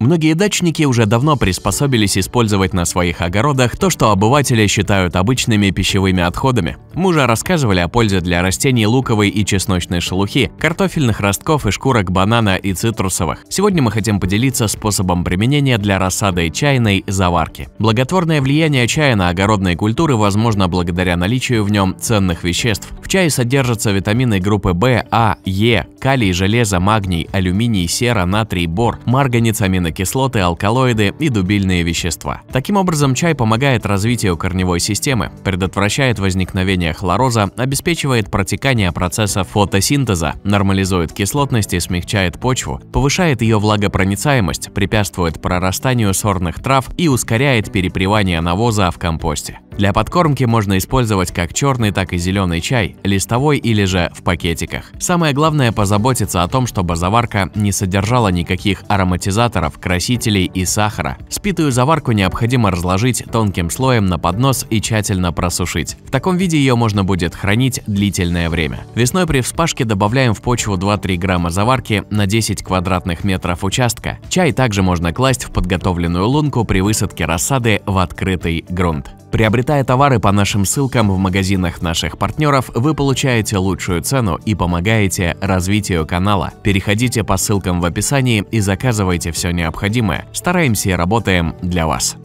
Многие дачники уже давно приспособились использовать на своих огородах то, что обыватели считают обычными пищевыми отходами. Мы уже рассказывали о пользе для растений луковой и чесночной шелухи, картофельных ростков и шкурок банана и цитрусовых. Сегодня мы хотим поделиться способом применения для рассады чайной заварки. Благотворное влияние чая на огородные культуры возможно благодаря наличию в нем ценных веществ. В чае содержатся витамины группы В, А, Е, калий, железо, магний, алюминий, сера, натрий, бор, марганец, аминокислоты, алкалоиды и дубильные вещества. Таким образом, чай помогает развитию корневой системы, предотвращает возникновение хлороза, обеспечивает протекание процесса фотосинтеза, нормализует кислотность и смягчает почву, повышает ее влагопроницаемость, препятствует прорастанию сорных трав и ускоряет перепревание навоза в компосте. Для подкормки можно использовать как черный, так и зеленый чай, листовой или же в пакетиках. Самое главное позаботиться о том, чтобы заварка не содержала никаких ароматизаторов, красителей и сахара. Спитую заварку необходимо разложить тонким слоем на поднос и тщательно просушить. В таком виде ее можно будет хранить длительное время. Весной при вспашке добавляем в почву 2-3 грамма заварки на 10 квадратных метров участка. Чай также можно класть в подготовленную лунку при высадке рассады в открытый грунт. Приобретая товары по нашим ссылкам в магазинах наших партнеров, вы получаете лучшую цену и помогаете развитию канала. Переходите по ссылкам в описании и заказывайте все необходимое. Стараемся и работаем для вас.